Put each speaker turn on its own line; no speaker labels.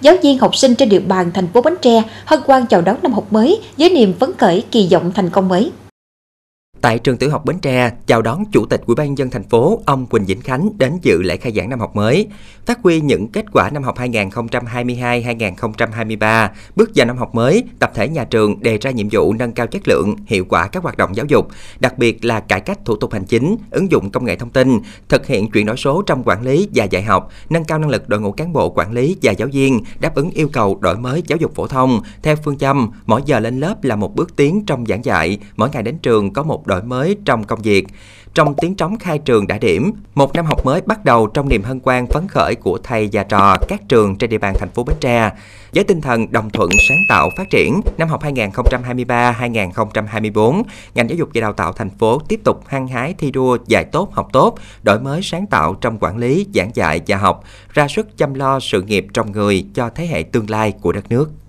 Giáo viên học sinh trên địa bàn thành phố Bến Tre hân hoan chào đón năm học mới với niềm phấn khởi kỳ vọng thành công mới. Tại trường tiểu học Bến Tre, chào đón Chủ tịch Ủy ban dân thành phố ông Quỳnh Vĩnh Khánh đến dự lễ khai giảng năm học mới, phát huy những kết quả năm học 2022-2023, bước vào năm học mới, tập thể nhà trường đề ra nhiệm vụ nâng cao chất lượng, hiệu quả các hoạt động giáo dục, đặc biệt là cải cách thủ tục hành chính, ứng dụng công nghệ thông tin, thực hiện chuyển đổi số trong quản lý và dạy học, nâng cao năng lực đội ngũ cán bộ quản lý và giáo viên, đáp ứng yêu cầu đổi mới giáo dục phổ thông theo phương châm mỗi giờ lên lớp là một bước tiến trong giảng dạy, mỗi ngày đến trường có một đổi mới trong công việc. Trong tiếng trống khai trường đã điểm, một năm học mới bắt đầu trong niềm hân hoan phấn khởi của thầy và trò các trường trên địa bàn thành phố Bến Tre. Với tinh thần đồng thuận sáng tạo phát triển, năm học 2023-2024, ngành giáo dục và đào tạo thành phố tiếp tục hăng hái thi đua dạy tốt học tốt, đổi mới sáng tạo trong quản lý, giảng dạy và học, ra sức chăm lo sự nghiệp trong người cho thế hệ tương lai của đất nước.